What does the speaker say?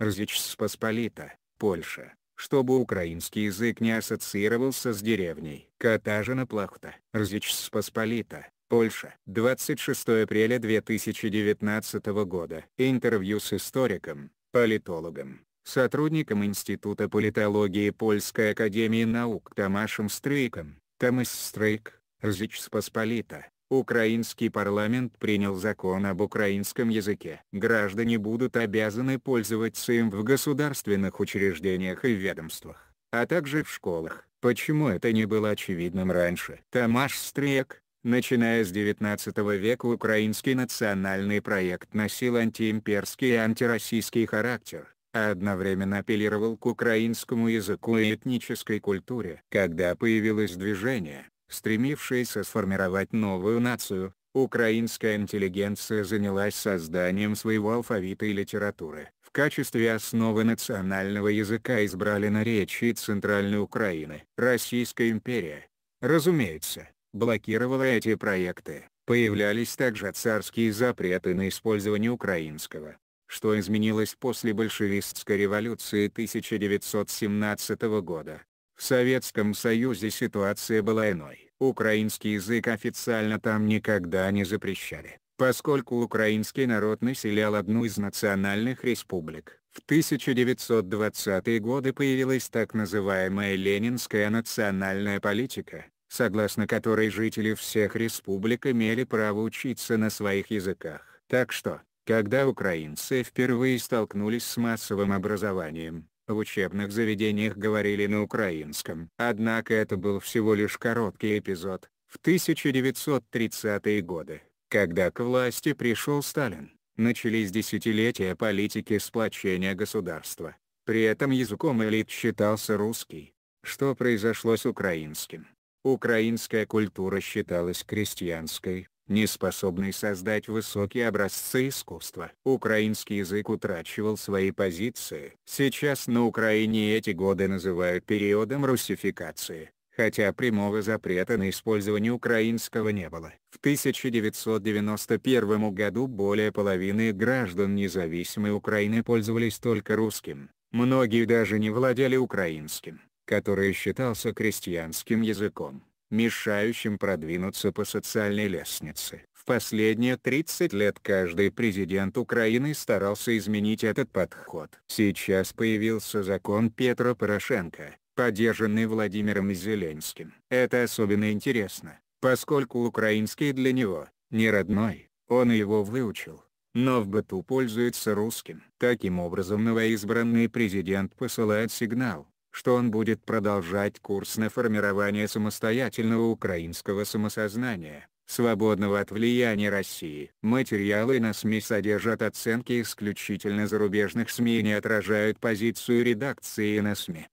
Рзичс-Посполита, Польша, чтобы украинский язык не ассоциировался с деревней. Катажина Плахта, Рзичс-Посполита, Польша. 26 апреля 2019 года. Интервью с историком, политологом, сотрудником Института политологии Польской академии наук Томашем Стрейком, Томас Стрейк, Рзичс-Посполита, Украинский парламент принял закон об украинском языке. Граждане будут обязаны пользоваться им в государственных учреждениях и ведомствах, а также в школах. Почему это не было очевидным раньше? Тамаш Стрек, начиная с 19 века украинский национальный проект носил антиимперский и антироссийский характер а одновременно апеллировал к украинскому языку и этнической культуре. Когда появилось движение, Стремившаяся сформировать новую нацию, украинская интеллигенция занялась созданием своего алфавита и литературы. В качестве основы национального языка избрали наречие Центральной Украины. Российская империя, разумеется, блокировала эти проекты. Появлялись также царские запреты на использование украинского. Что изменилось после большевистской революции 1917 года? В Советском Союзе ситуация была иной. Украинский язык официально там никогда не запрещали, поскольку украинский народ населял одну из национальных республик. В 1920-е годы появилась так называемая «ленинская национальная политика», согласно которой жители всех республик имели право учиться на своих языках. Так что, когда украинцы впервые столкнулись с массовым образованием, в учебных заведениях говорили на украинском. Однако это был всего лишь короткий эпизод, в 1930-е годы, когда к власти пришел Сталин. Начались десятилетия политики сплочения государства. При этом языком элит считался русский. Что произошло с украинским? Украинская культура считалась крестьянской, не способный создать высокие образцы искусства. Украинский язык утрачивал свои позиции. Сейчас на Украине эти годы называют периодом русификации, хотя прямого запрета на использование украинского не было. В 1991 году более половины граждан независимой Украины пользовались только русским, многие даже не владели украинским, который считался крестьянским языком мешающим продвинуться по социальной лестнице. В последние 30 лет каждый президент Украины старался изменить этот подход. Сейчас появился закон Петра Порошенко, поддержанный Владимиром Зеленским. Это особенно интересно, поскольку украинский для него, не родной, он его выучил но в быту пользуется русским. Таким образом новоизбранный президент посылает сигнал, что он будет продолжать курс на формирование самостоятельного украинского самосознания, свободного от влияния России. Материалы на СМИ содержат оценки исключительно зарубежных СМИ и не отражают позицию редакции на СМИ.